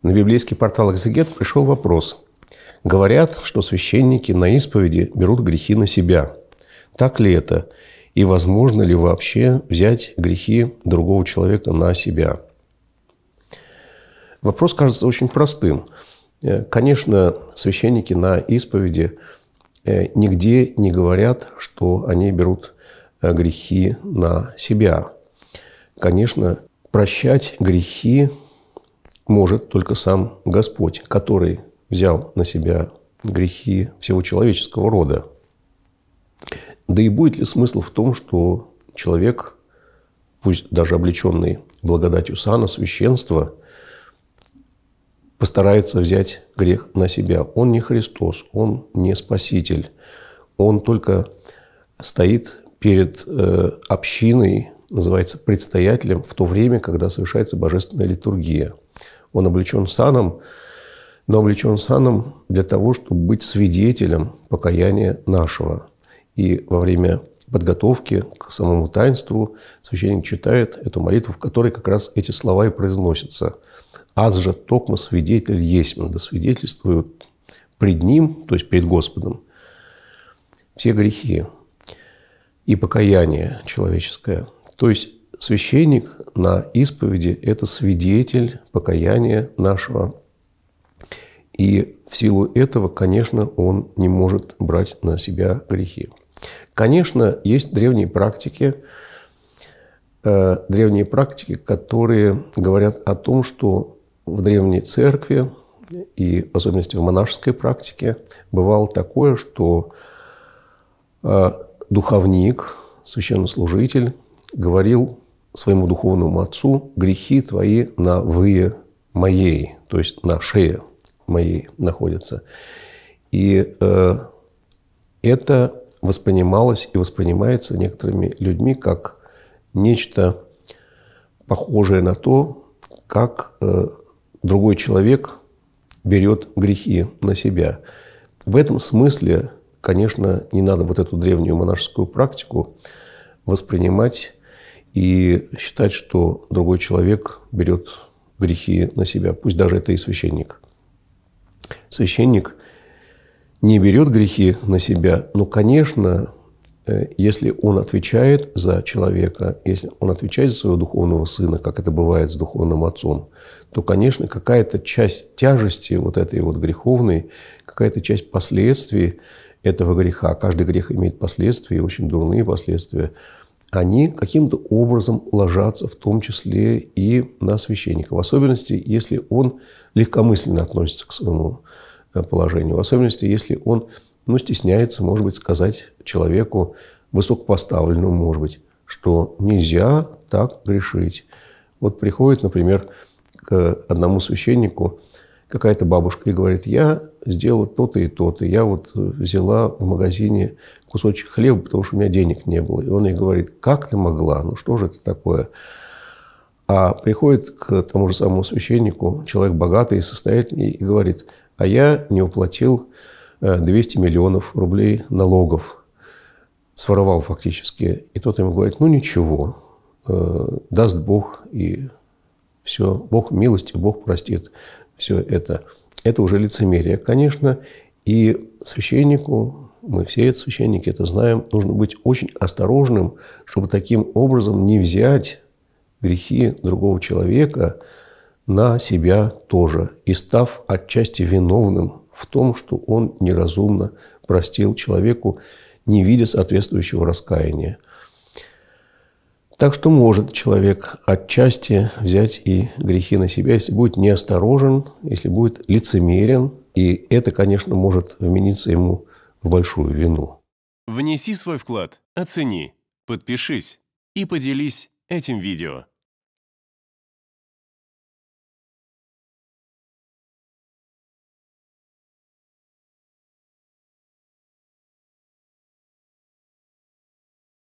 На библейский портал «Экзегет» пришел вопрос. Говорят, что священники на исповеди берут грехи на себя. Так ли это? И возможно ли вообще взять грехи другого человека на себя? Вопрос кажется очень простым. Э, конечно, священники на исповеди э, нигде не говорят, что они берут э, грехи на себя. Конечно, прощать грехи может только сам Господь, который взял на себя грехи всего человеческого рода. Да и будет ли смысл в том, что человек, пусть даже облеченный благодатью сана, священства, постарается взять грех на себя. Он не Христос, он не Спаситель. Он только стоит перед э, общиной, называется предстоятелем, в то время, когда совершается божественная литургия – он облечен саном, но облечен саном для того, чтобы быть свидетелем покаяния нашего. И во время подготовки к самому таинству священник читает эту молитву, в которой как раз эти слова и произносятся. «Аз же токма свидетель есть, да свидетельствуют пред Ним, то есть перед Господом, все грехи и покаяние человеческое». То есть Священник на исповеди – это свидетель покаяния нашего. И в силу этого, конечно, он не может брать на себя грехи. Конечно, есть древние практики, э, древние практики, которые говорят о том, что в древней церкви и в особенности в монашеской практике бывало такое, что э, духовник, священнослужитель говорил своему духовному отцу грехи твои на вые моей, то есть на шее моей находятся. И э, это воспринималось и воспринимается некоторыми людьми как нечто похожее на то, как э, другой человек берет грехи на себя. В этом смысле, конечно, не надо вот эту древнюю монашескую практику воспринимать и считать, что другой человек берет грехи на себя, пусть даже это и священник. Священник не берет грехи на себя, но, конечно, э, если он отвечает за человека, если он отвечает за своего духовного сына, как это бывает с духовным отцом, то, конечно, какая-то часть тяжести вот этой вот греховной, какая-то часть последствий этого греха, каждый грех имеет последствия, очень дурные последствия – они каким-то образом ложатся в том числе и на священника. В особенности, если он легкомысленно относится к своему э, положению. В особенности, если он ну, стесняется, может быть, сказать человеку высокопоставленному, может быть, что нельзя так грешить. Вот приходит, например, к одному священнику какая-то бабушка и говорит, я сделала то-то и то-то, я вот взяла в магазине кусочек хлеба, потому что у меня денег не было. И он ей говорит, как ты могла, ну что же это такое? А приходит к тому же самому священнику человек богатый и состоятельный и говорит, а я не уплатил 200 э, миллионов рублей налогов, своровал фактически. И тот ему говорит, ну ничего, э, даст Бог и все, Бог милости, Бог простит все это. Это уже лицемерие, конечно. И священнику, мы все это священники это знаем, нужно быть очень осторожным, чтобы таким образом не взять грехи другого человека на себя тоже. И став отчасти виновным в том, что он неразумно простил человеку, не видя соответствующего раскаяния. Так что может человек отчасти взять и грехи на себя, если будет неосторожен, если будет лицемерен. И это, конечно, может вмениться ему в большую вину. Внеси свой вклад, оцени, подпишись и поделись этим видео.